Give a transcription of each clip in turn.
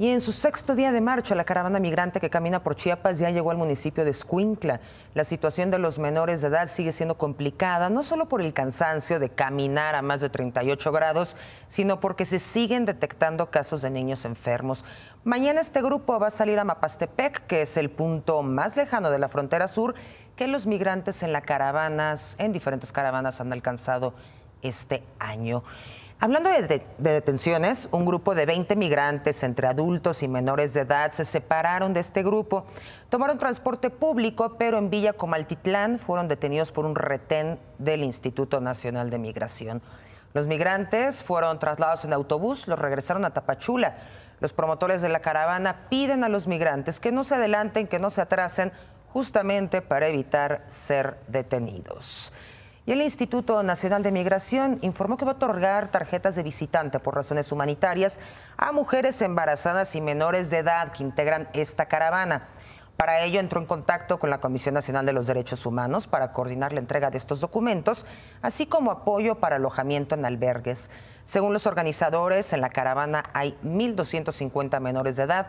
Y en su sexto día de marcha, la caravana migrante que camina por Chiapas ya llegó al municipio de Escuincla. La situación de los menores de edad sigue siendo complicada, no solo por el cansancio de caminar a más de 38 grados, sino porque se siguen detectando casos de niños enfermos. Mañana este grupo va a salir a Mapastepec, que es el punto más lejano de la frontera sur que los migrantes en la caravanas, en diferentes caravanas han alcanzado este año. Hablando de, detenciones, un grupo de 20 migrantes entre adultos y menores de edad se separaron de este grupo. Tomaron transporte público, pero en Villa Comaltitlán fueron detenidos por un retén del Instituto Nacional de Migración. Los migrantes fueron trasladados en autobús, los regresaron a Tapachula. Los promotores de la caravana piden a los migrantes que no se adelanten, que no se atrasen, justamente para evitar ser detenidos. Y el Instituto Nacional de Migración informó que va a otorgar tarjetas de visitante por razones humanitarias a mujeres embarazadas y menores de edad que integran esta caravana. Para ello entró en contacto con la Comisión Nacional de los Derechos Humanos para coordinar la entrega de estos documentos, así como apoyo para alojamiento en albergues. Según los organizadores, en la caravana hay 1.250 menores de edad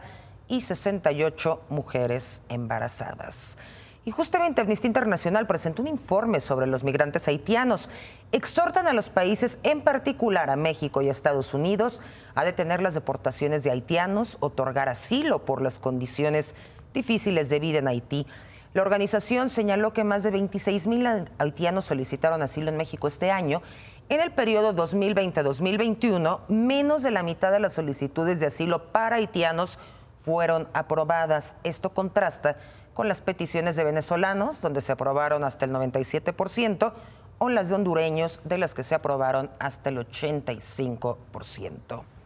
y 68 mujeres embarazadas. Y justamente Amnistía Internacional presentó un informe sobre los migrantes haitianos. Exhortan a los países, en particular a México y Estados Unidos, a detener las deportaciones de haitianos, otorgar asilo por las condiciones difíciles de vida en Haití. La organización señaló que más de 26 mil haitianos solicitaron asilo en México este año. En el periodo 2020-2021, menos de la mitad de las solicitudes de asilo para haitianos fueron aprobadas. Esto contrasta con las peticiones de venezolanos, donde se aprobaron hasta el 97%, o las de hondureños, de las que se aprobaron hasta el 85%.